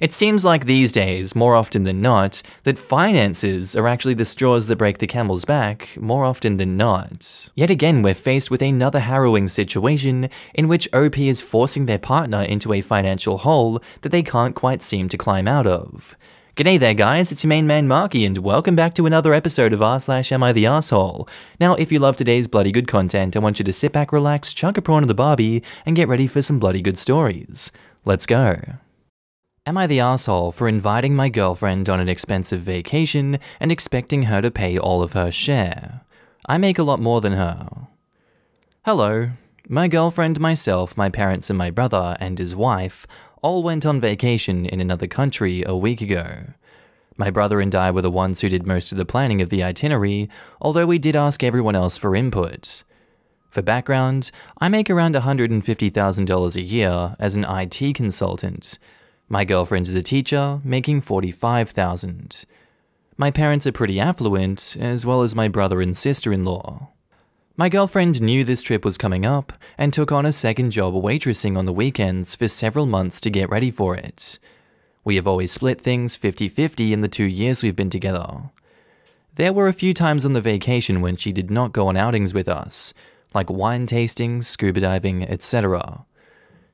It seems like these days, more often than not, that finances are actually the straws that break the camel's back, more often than not. Yet again, we're faced with another harrowing situation in which OP is forcing their partner into a financial hole that they can't quite seem to climb out of. G'day there guys, it's your main man Marky and welcome back to another episode of r slash am I the asshole. Now if you love today's bloody good content, I want you to sit back, relax, chuck a prawn of the barbie, and get ready for some bloody good stories. Let's go. Am I the asshole for inviting my girlfriend on an expensive vacation and expecting her to pay all of her share? I make a lot more than her. Hello. My girlfriend, myself, my parents, and my brother, and his wife all went on vacation in another country a week ago. My brother and I were the ones who did most of the planning of the itinerary, although we did ask everyone else for input. For background, I make around $150,000 a year as an IT consultant, my girlfriend is a teacher, making 45,000. My parents are pretty affluent, as well as my brother and sister-in-law. My girlfriend knew this trip was coming up and took on a second job waitressing on the weekends for several months to get ready for it. We have always split things 50-50 in the two years we've been together. There were a few times on the vacation when she did not go on outings with us, like wine tasting, scuba diving, etc.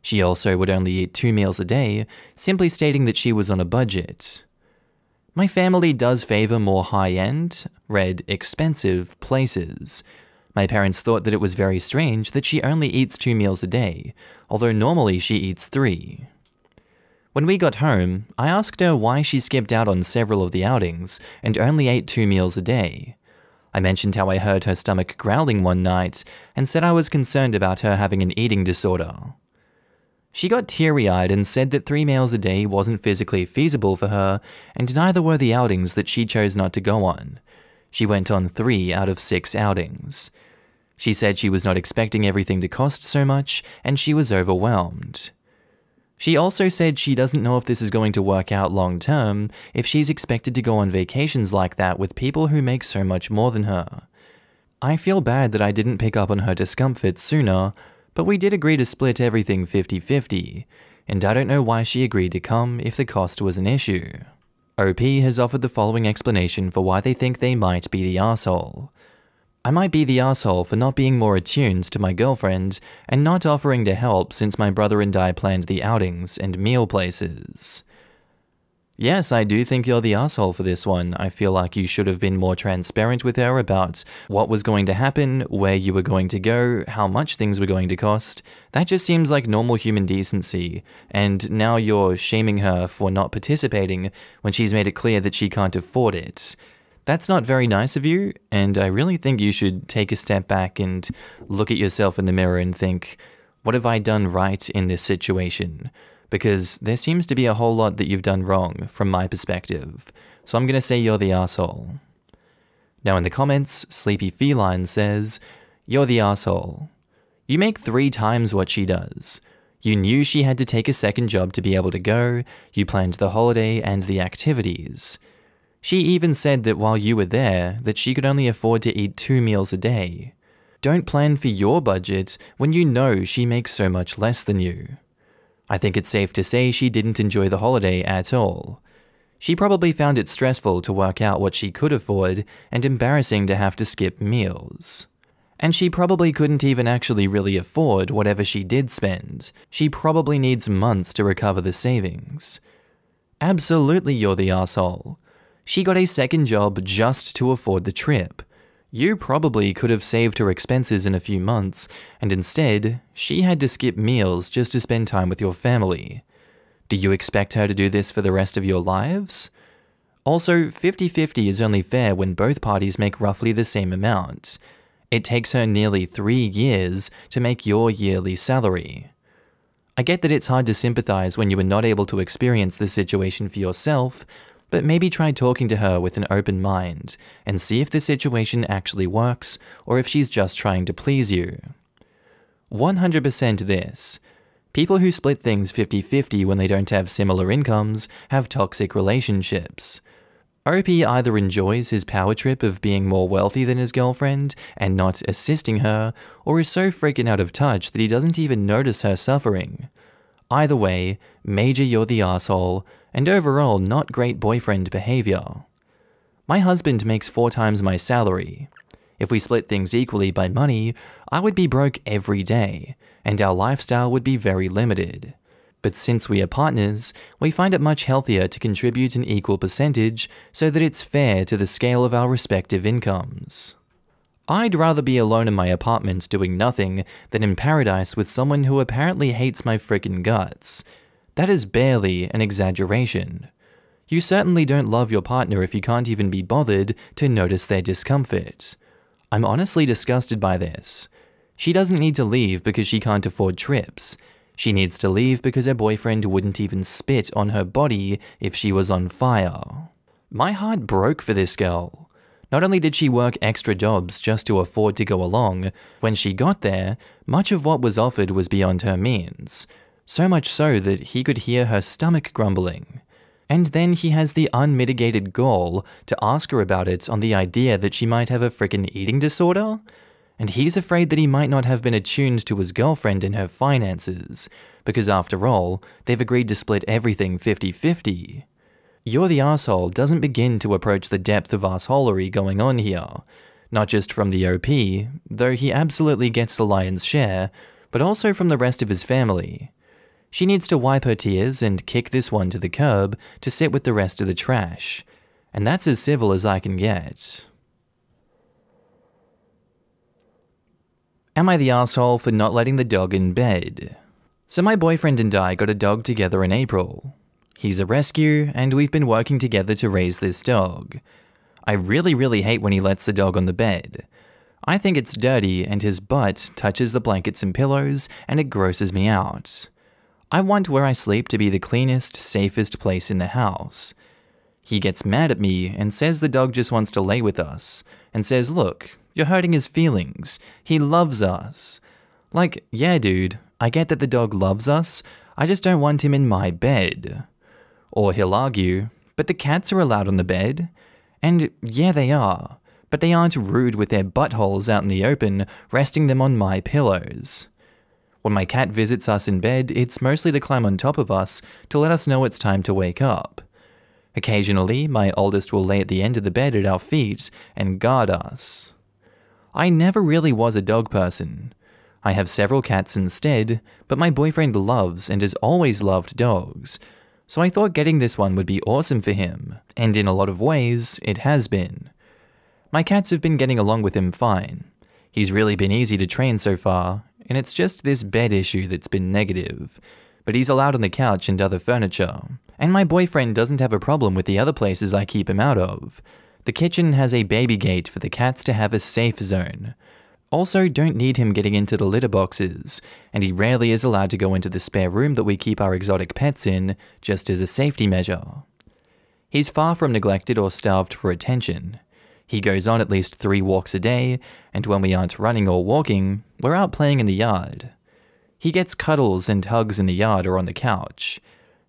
She also would only eat two meals a day, simply stating that she was on a budget. My family does favour more high end, read expensive, places. My parents thought that it was very strange that she only eats two meals a day, although normally she eats three. When we got home, I asked her why she skipped out on several of the outings and only ate two meals a day. I mentioned how I heard her stomach growling one night and said I was concerned about her having an eating disorder. She got teary eyed and said that three meals a day wasn't physically feasible for her, and neither were the outings that she chose not to go on. She went on three out of six outings. She said she was not expecting everything to cost so much, and she was overwhelmed. She also said she doesn't know if this is going to work out long term if she's expected to go on vacations like that with people who make so much more than her. I feel bad that I didn't pick up on her discomfort sooner, but we did agree to split everything 50 50, and I don't know why she agreed to come if the cost was an issue. OP has offered the following explanation for why they think they might be the asshole. I might be the asshole for not being more attuned to my girlfriend and not offering to help since my brother and I planned the outings and meal places. Yes, I do think you're the asshole for this one. I feel like you should have been more transparent with her about what was going to happen, where you were going to go, how much things were going to cost. That just seems like normal human decency. And now you're shaming her for not participating when she's made it clear that she can't afford it. That's not very nice of you, and I really think you should take a step back and look at yourself in the mirror and think, what have I done right in this situation? because there seems to be a whole lot that you've done wrong from my perspective, so I'm gonna say you're the asshole. Now in the comments, Sleepy Feline says, You're the asshole. You make three times what she does. You knew she had to take a second job to be able to go, you planned the holiday and the activities. She even said that while you were there, that she could only afford to eat two meals a day. Don't plan for your budget when you know she makes so much less than you. I think it's safe to say she didn't enjoy the holiday at all. She probably found it stressful to work out what she could afford and embarrassing to have to skip meals. And she probably couldn't even actually really afford whatever she did spend. She probably needs months to recover the savings. Absolutely, you're the asshole. She got a second job just to afford the trip. You probably could have saved her expenses in a few months, and instead, she had to skip meals just to spend time with your family. Do you expect her to do this for the rest of your lives? Also, 50 50 is only fair when both parties make roughly the same amount. It takes her nearly three years to make your yearly salary. I get that it's hard to sympathize when you were not able to experience the situation for yourself, but maybe try talking to her with an open mind and see if the situation actually works or if she's just trying to please you. 100% this. People who split things 50 50 when they don't have similar incomes have toxic relationships. OP either enjoys his power trip of being more wealthy than his girlfriend and not assisting her, or is so freaking out of touch that he doesn't even notice her suffering. Either way, major you're the asshole, and overall not great boyfriend behavior. My husband makes four times my salary. If we split things equally by money, I would be broke every day, and our lifestyle would be very limited. But since we are partners, we find it much healthier to contribute an equal percentage so that it's fair to the scale of our respective incomes. I'd rather be alone in my apartment doing nothing than in paradise with someone who apparently hates my friggin' guts. That is barely an exaggeration. You certainly don't love your partner if you can't even be bothered to notice their discomfort. I'm honestly disgusted by this. She doesn't need to leave because she can't afford trips. She needs to leave because her boyfriend wouldn't even spit on her body if she was on fire. My heart broke for this girl. Not only did she work extra jobs just to afford to go along, when she got there, much of what was offered was beyond her means. So much so that he could hear her stomach grumbling. And then he has the unmitigated gall to ask her about it on the idea that she might have a frickin' eating disorder? And he's afraid that he might not have been attuned to his girlfriend and her finances, because after all, they've agreed to split everything 50 50. You're the Asshole doesn't begin to approach the depth of assholery going on here. Not just from the OP, though he absolutely gets the lion's share, but also from the rest of his family. She needs to wipe her tears and kick this one to the curb to sit with the rest of the trash. And that's as civil as I can get. Am I the asshole for not letting the dog in bed? So my boyfriend and I got a dog together in April. He's a rescue, and we've been working together to raise this dog. I really, really hate when he lets the dog on the bed. I think it's dirty, and his butt touches the blankets and pillows, and it grosses me out. I want where I sleep to be the cleanest, safest place in the house. He gets mad at me and says the dog just wants to lay with us, and says, Look, you're hurting his feelings. He loves us. Like, yeah, dude, I get that the dog loves us, I just don't want him in my bed or he'll argue, but the cats are allowed on the bed. And yeah, they are, but they aren't rude with their buttholes out in the open, resting them on my pillows. When my cat visits us in bed, it's mostly to climb on top of us to let us know it's time to wake up. Occasionally, my oldest will lay at the end of the bed at our feet and guard us. I never really was a dog person. I have several cats instead, but my boyfriend loves and has always loved dogs, so I thought getting this one would be awesome for him, and in a lot of ways, it has been. My cats have been getting along with him fine. He's really been easy to train so far, and it's just this bed issue that's been negative. But he's allowed on the couch and other furniture, and my boyfriend doesn't have a problem with the other places I keep him out of. The kitchen has a baby gate for the cats to have a safe zone, also, don't need him getting into the litter boxes, and he rarely is allowed to go into the spare room that we keep our exotic pets in, just as a safety measure. He's far from neglected or starved for attention. He goes on at least three walks a day, and when we aren't running or walking, we're out playing in the yard. He gets cuddles and hugs in the yard or on the couch.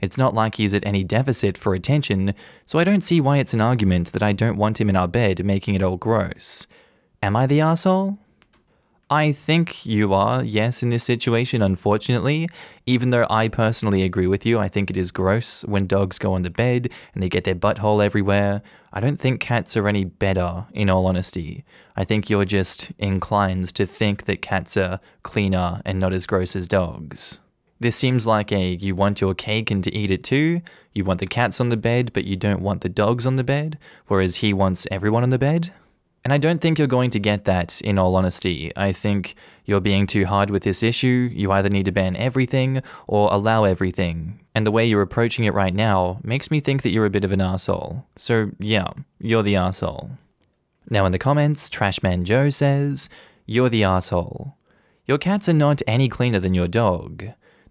It's not like he's at any deficit for attention, so I don't see why it's an argument that I don't want him in our bed making it all gross. Am I the asshole? I think you are, yes, in this situation, unfortunately. Even though I personally agree with you, I think it is gross when dogs go on the bed and they get their butthole everywhere. I don't think cats are any better, in all honesty. I think you're just inclined to think that cats are cleaner and not as gross as dogs. This seems like a you want your cake and to eat it too, you want the cats on the bed, but you don't want the dogs on the bed, whereas he wants everyone on the bed. And I don't think you're going to get that, in all honesty. I think you're being too hard with this issue. You either need to ban everything or allow everything. And the way you're approaching it right now makes me think that you're a bit of an asshole. So, yeah, you're the asshole. Now, in the comments, Trashman Joe says, You're the asshole. Your cats are not any cleaner than your dog.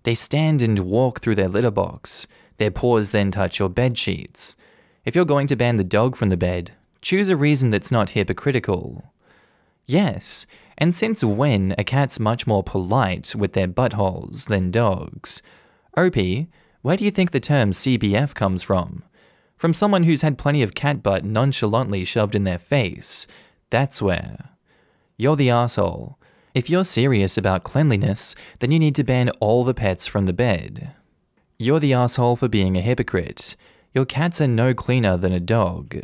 They stand and walk through their litter box. Their paws then touch your bed sheets. If you're going to ban the dog from the bed, Choose a reason that's not hypocritical. Yes, and since when are cats much more polite with their buttholes than dogs? Opie, where do you think the term CBF comes from? From someone who's had plenty of cat butt nonchalantly shoved in their face. That's where. You're the asshole. If you're serious about cleanliness, then you need to ban all the pets from the bed. You're the asshole for being a hypocrite. Your cats are no cleaner than a dog.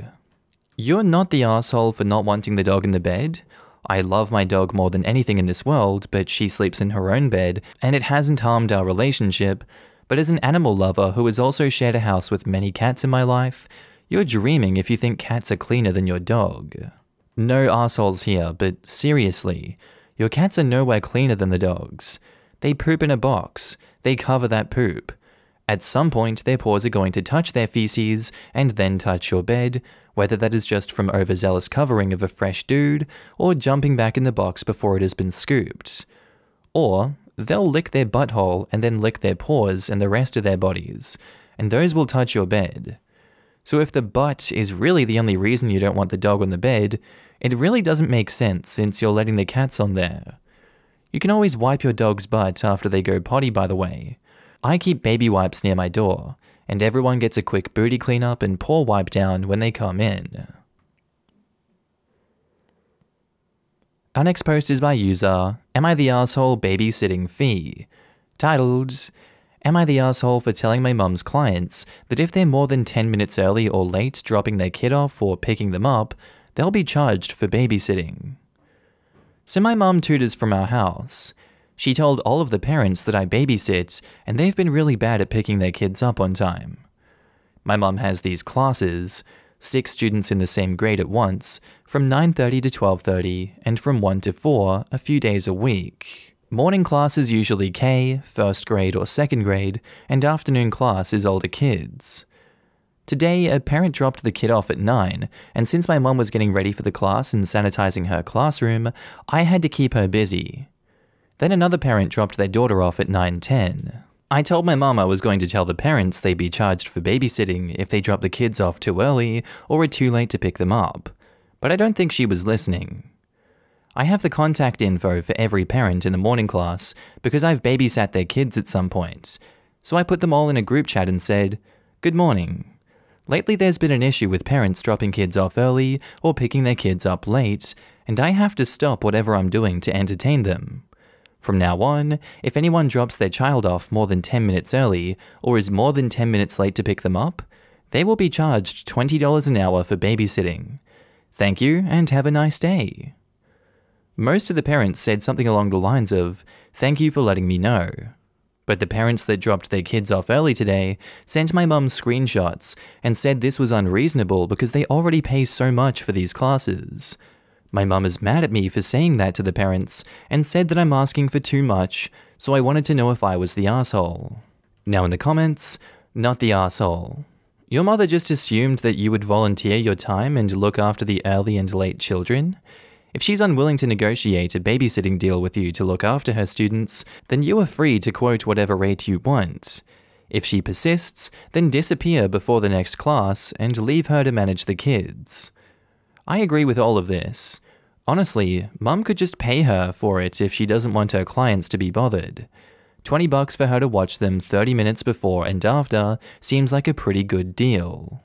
You're not the asshole for not wanting the dog in the bed. I love my dog more than anything in this world, but she sleeps in her own bed, and it hasn't harmed our relationship. But as an animal lover who has also shared a house with many cats in my life, you're dreaming if you think cats are cleaner than your dog. No assholes here, but seriously, your cats are nowhere cleaner than the dogs. They poop in a box, they cover that poop. At some point, their paws are going to touch their feces and then touch your bed, whether that is just from overzealous covering of a fresh dude or jumping back in the box before it has been scooped. Or they'll lick their butthole and then lick their paws and the rest of their bodies, and those will touch your bed. So if the butt is really the only reason you don't want the dog on the bed, it really doesn't make sense since you're letting the cats on there. You can always wipe your dog's butt after they go potty, by the way. I keep baby wipes near my door, and everyone gets a quick booty cleanup and paw wipe down when they come in. Our next post is by user Am I the Asshole Babysitting Fee? Titled Am I the Asshole for Telling My Mum's Clients that if they're more than 10 minutes early or late dropping their kid off or picking them up, they'll be charged for babysitting? So my mum tutors from our house, she told all of the parents that I babysit, and they've been really bad at picking their kids up on time. My mom has these classes, six students in the same grade at once, from 9:30 to 12:30 and from 1 to 4 a few days a week. Morning class is usually K, first grade or second grade, and afternoon class is older kids. Today, a parent dropped the kid off at 9, and since my mom was getting ready for the class and sanitizing her classroom, I had to keep her busy. Then another parent dropped their daughter off at 9.10. I told my mom I was going to tell the parents they'd be charged for babysitting if they dropped the kids off too early or were too late to pick them up, but I don't think she was listening. I have the contact info for every parent in the morning class because I've babysat their kids at some point, so I put them all in a group chat and said, Good morning. Lately, there's been an issue with parents dropping kids off early or picking their kids up late, and I have to stop whatever I'm doing to entertain them. From now on, if anyone drops their child off more than 10 minutes early or is more than 10 minutes late to pick them up, they will be charged $20 an hour for babysitting. Thank you and have a nice day. Most of the parents said something along the lines of, Thank you for letting me know. But the parents that dropped their kids off early today sent my mum screenshots and said this was unreasonable because they already pay so much for these classes. My mum is mad at me for saying that to the parents and said that I'm asking for too much, so I wanted to know if I was the asshole. Now in the comments, not the asshole. Your mother just assumed that you would volunteer your time and look after the early and late children? If she's unwilling to negotiate a babysitting deal with you to look after her students, then you are free to quote whatever rate you want. If she persists, then disappear before the next class and leave her to manage the kids. I agree with all of this. Honestly, mum could just pay her for it if she doesn't want her clients to be bothered. 20 bucks for her to watch them 30 minutes before and after seems like a pretty good deal.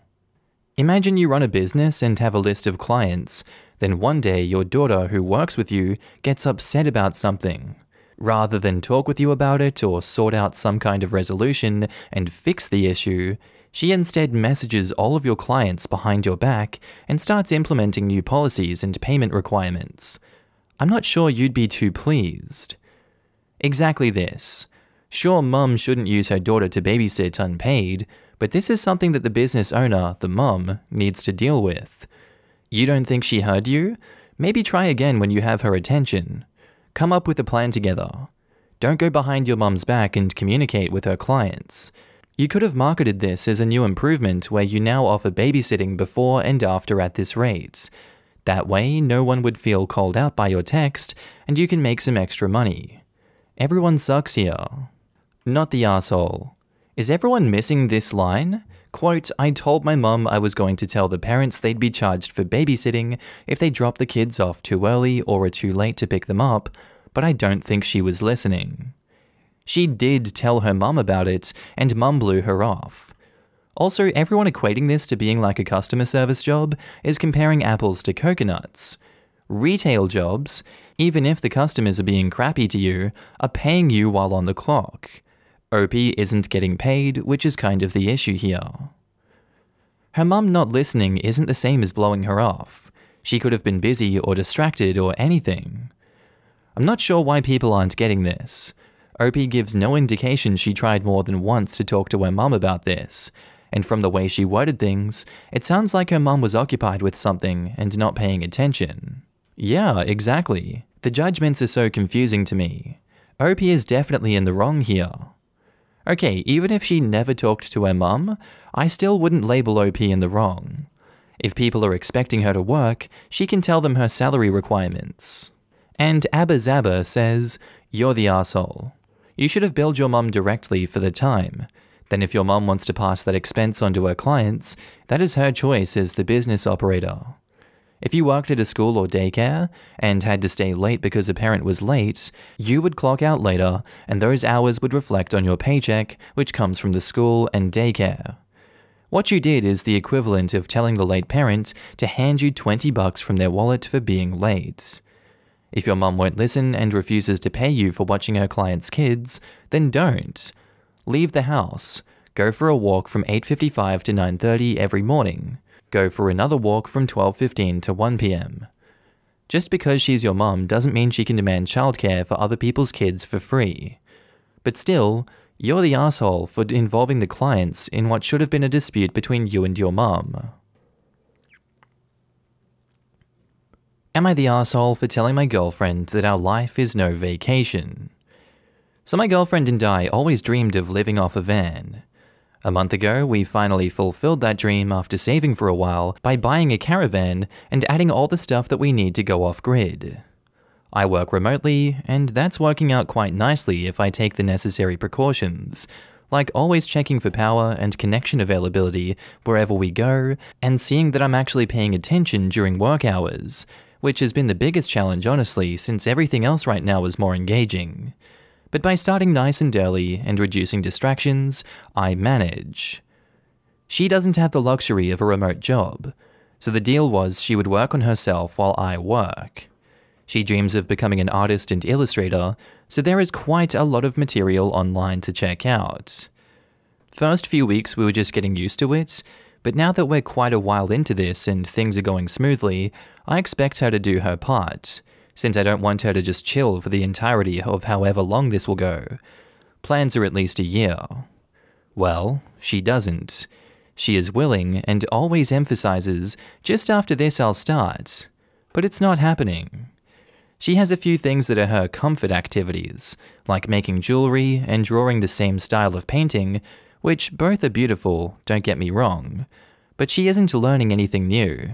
Imagine you run a business and have a list of clients, then one day your daughter who works with you gets upset about something. Rather than talk with you about it or sort out some kind of resolution and fix the issue, she instead messages all of your clients behind your back and starts implementing new policies and payment requirements. I'm not sure you'd be too pleased. Exactly this. Sure, mum shouldn't use her daughter to babysit unpaid, but this is something that the business owner, the mum, needs to deal with. You don't think she heard you? Maybe try again when you have her attention. Come up with a plan together. Don't go behind your mum's back and communicate with her clients. You could have marketed this as a new improvement where you now offer babysitting before and after at this rate. That way, no one would feel called out by your text and you can make some extra money. Everyone sucks here. Not the asshole. Is everyone missing this line? Quote, I told my mum I was going to tell the parents they'd be charged for babysitting if they dropped the kids off too early or are too late to pick them up, but I don't think she was listening. She did tell her mum about it, and mum blew her off. Also, everyone equating this to being like a customer service job is comparing apples to coconuts. Retail jobs, even if the customers are being crappy to you, are paying you while on the clock. Opie isn't getting paid, which is kind of the issue here. Her mum not listening isn't the same as blowing her off. She could have been busy or distracted or anything. I'm not sure why people aren't getting this. Opie gives no indication she tried more than once to talk to her mum about this, and from the way she worded things, it sounds like her mum was occupied with something and not paying attention. Yeah, exactly. The judgments are so confusing to me. Opie is definitely in the wrong here. Okay, even if she never talked to her mum, I still wouldn't label OP in the wrong. If people are expecting her to work, she can tell them her salary requirements. And Abba Zaba says, You're the asshole you should have billed your mum directly for the time. Then, if your mum wants to pass that expense on to her clients, that is her choice as the business operator. If you worked at a school or daycare and had to stay late because a parent was late, you would clock out later and those hours would reflect on your paycheck, which comes from the school and daycare. What you did is the equivalent of telling the late parent to hand you 20 bucks from their wallet for being late. If your mum won't listen and refuses to pay you for watching her client's kids, then don't. Leave the house. Go for a walk from 8:55 to 9:30 every morning. Go for another walk from 12:15 to 1 p.m. Just because she's your mum doesn't mean she can demand childcare for other people's kids for free. But still, you're the asshole for involving the clients in what should have been a dispute between you and your mum. Am I the asshole for telling my girlfriend that our life is no vacation? So, my girlfriend and I always dreamed of living off a van. A month ago, we finally fulfilled that dream after saving for a while by buying a caravan and adding all the stuff that we need to go off grid. I work remotely, and that's working out quite nicely if I take the necessary precautions, like always checking for power and connection availability wherever we go, and seeing that I'm actually paying attention during work hours, which has been the biggest challenge, honestly, since everything else right now is more engaging. But by starting nice and early and reducing distractions, I manage. She doesn't have the luxury of a remote job, so the deal was she would work on herself while I work. She dreams of becoming an artist and illustrator, so there is quite a lot of material online to check out. First few weeks we were just getting used to it, but now that we're quite a while into this and things are going smoothly, I expect her to do her part, since I don't want her to just chill for the entirety of however long this will go. Plans are at least a year. Well, she doesn't. She is willing and always emphasizes, just after this I'll start. But it's not happening. She has a few things that are her comfort activities, like making jewelry and drawing the same style of painting, which both are beautiful, don't get me wrong, but she isn't learning anything new.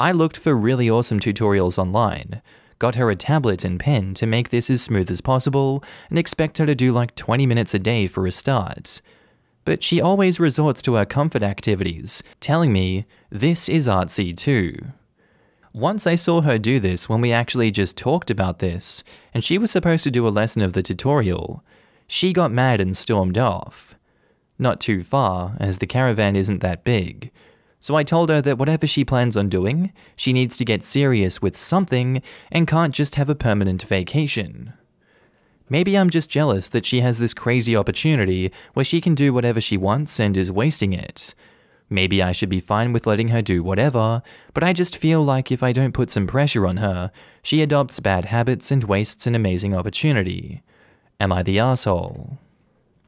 I looked for really awesome tutorials online, got her a tablet and pen to make this as smooth as possible, and expect her to do like 20 minutes a day for a start. But she always resorts to her comfort activities, telling me, this is artsy too. Once I saw her do this when we actually just talked about this, and she was supposed to do a lesson of the tutorial, she got mad and stormed off. Not too far, as the caravan isn't that big. So I told her that whatever she plans on doing, she needs to get serious with something and can't just have a permanent vacation. Maybe I'm just jealous that she has this crazy opportunity where she can do whatever she wants and is wasting it. Maybe I should be fine with letting her do whatever, but I just feel like if I don't put some pressure on her, she adopts bad habits and wastes an amazing opportunity. Am I the asshole?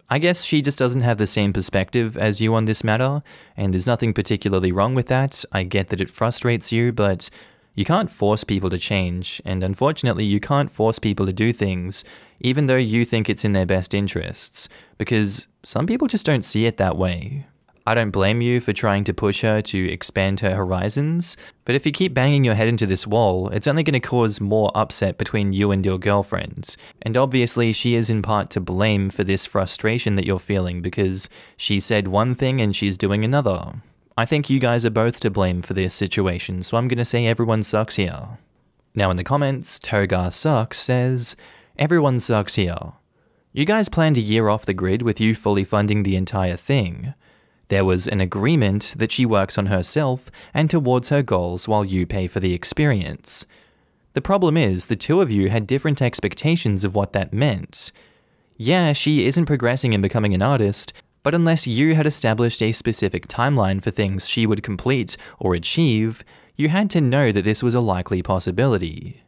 I guess she just doesn't have the same perspective as you on this matter, and there's nothing particularly wrong with that. I get that it frustrates you, but you can't force people to change, and unfortunately, you can't force people to do things, even though you think it's in their best interests, because some people just don't see it that way. I don't blame you for trying to push her to expand her horizons, but if you keep banging your head into this wall, it's only going to cause more upset between you and your girlfriend. And obviously, she is in part to blame for this frustration that you're feeling because she said one thing and she's doing another. I think you guys are both to blame for this situation, so I'm going to say everyone sucks here. Now in the comments, Togar Sucks says, Everyone sucks here. You guys planned a year off the grid with you fully funding the entire thing. There was an agreement that she works on herself and towards her goals while you pay for the experience. The problem is, the two of you had different expectations of what that meant. Yeah, she isn't progressing in becoming an artist, but unless you had established a specific timeline for things she would complete or achieve, you had to know that this was a likely possibility.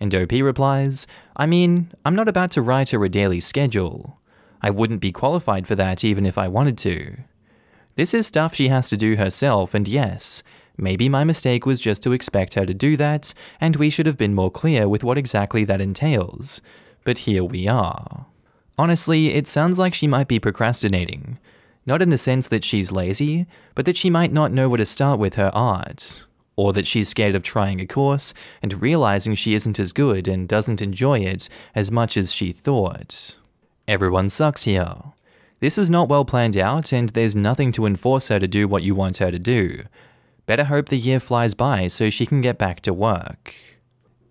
And OP replies, I mean, I'm not about to write her a daily schedule. I wouldn't be qualified for that even if I wanted to. This is stuff she has to do herself, and yes, maybe my mistake was just to expect her to do that, and we should have been more clear with what exactly that entails. But here we are. Honestly, it sounds like she might be procrastinating. Not in the sense that she's lazy, but that she might not know where to start with her art. Or that she's scared of trying a course and realizing she isn't as good and doesn't enjoy it as much as she thought. Everyone sucks here. This is not well planned out, and there's nothing to enforce her to do what you want her to do. Better hope the year flies by so she can get back to work.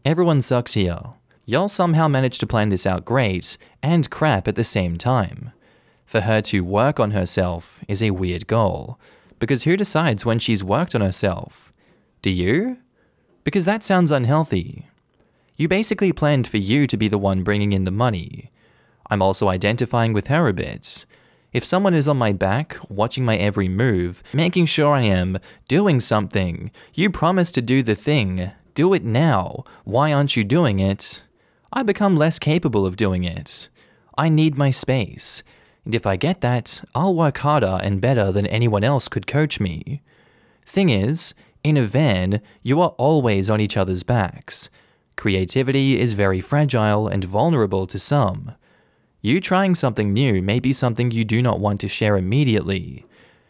Everyone sucks here. Y'all somehow managed to plan this out great and crap at the same time. For her to work on herself is a weird goal, because who decides when she's worked on herself? Do you? Because that sounds unhealthy. You basically planned for you to be the one bringing in the money. I'm also identifying with her a bit. If someone is on my back, watching my every move, making sure I am doing something, you promised to do the thing, do it now, why aren't you doing it? I become less capable of doing it. I need my space, and if I get that, I'll work harder and better than anyone else could coach me. Thing is, in a van, you are always on each other's backs. Creativity is very fragile and vulnerable to some. You trying something new may be something you do not want to share immediately.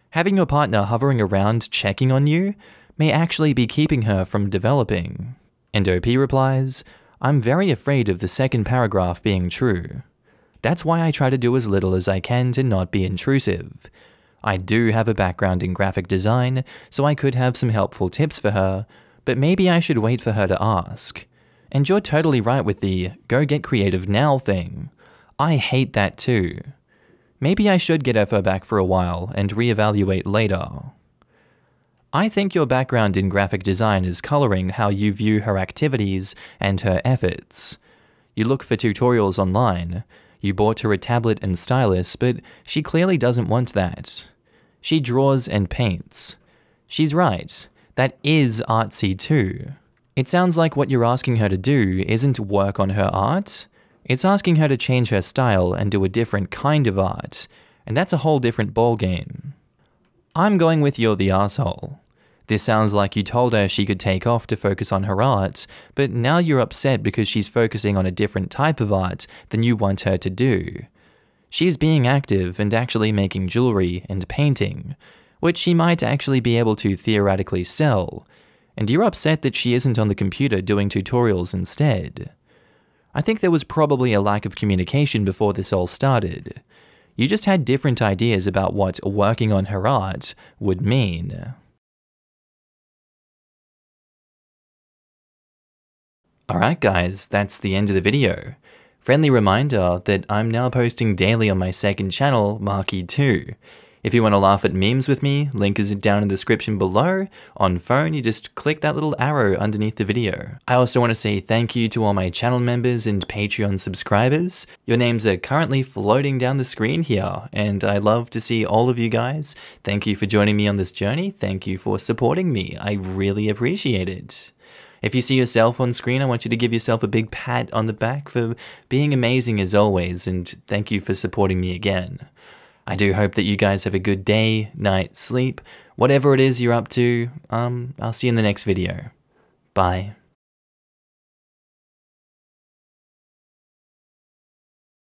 Having your partner hovering around checking on you may actually be keeping her from developing. And OP replies, I'm very afraid of the second paragraph being true. That's why I try to do as little as I can to not be intrusive. I do have a background in graphic design, so I could have some helpful tips for her, but maybe I should wait for her to ask. And you're totally right with the go get creative now thing. I hate that too. Maybe I should get Effa back for a while and reevaluate later. I think your background in graphic design is colouring how you view her activities and her efforts. You look for tutorials online, you bought her a tablet and stylus, but she clearly doesn't want that. She draws and paints. She's right, that is artsy too. It sounds like what you're asking her to do isn't work on her art, it's asking her to change her style and do a different kind of art, and that's a whole different ballgame. I'm going with You're the Asshole. This sounds like you told her she could take off to focus on her art, but now you're upset because she's focusing on a different type of art than you want her to do. She's being active and actually making jewellery and painting, which she might actually be able to theoretically sell, and you're upset that she isn't on the computer doing tutorials instead. I think there was probably a lack of communication before this all started. You just had different ideas about what working on her art would mean. Alright guys, that's the end of the video. Friendly reminder that I'm now posting daily on my second channel, Marky 2. If you want to laugh at memes with me, link is down in the description below. On phone, you just click that little arrow underneath the video. I also want to say thank you to all my channel members and Patreon subscribers. Your names are currently floating down the screen here, and I love to see all of you guys. Thank you for joining me on this journey. Thank you for supporting me. I really appreciate it. If you see yourself on screen, I want you to give yourself a big pat on the back for being amazing as always, and thank you for supporting me again. I do hope that you guys have a good day, night, sleep, whatever it is you're up to. Um, I'll see you in the next video. Bye.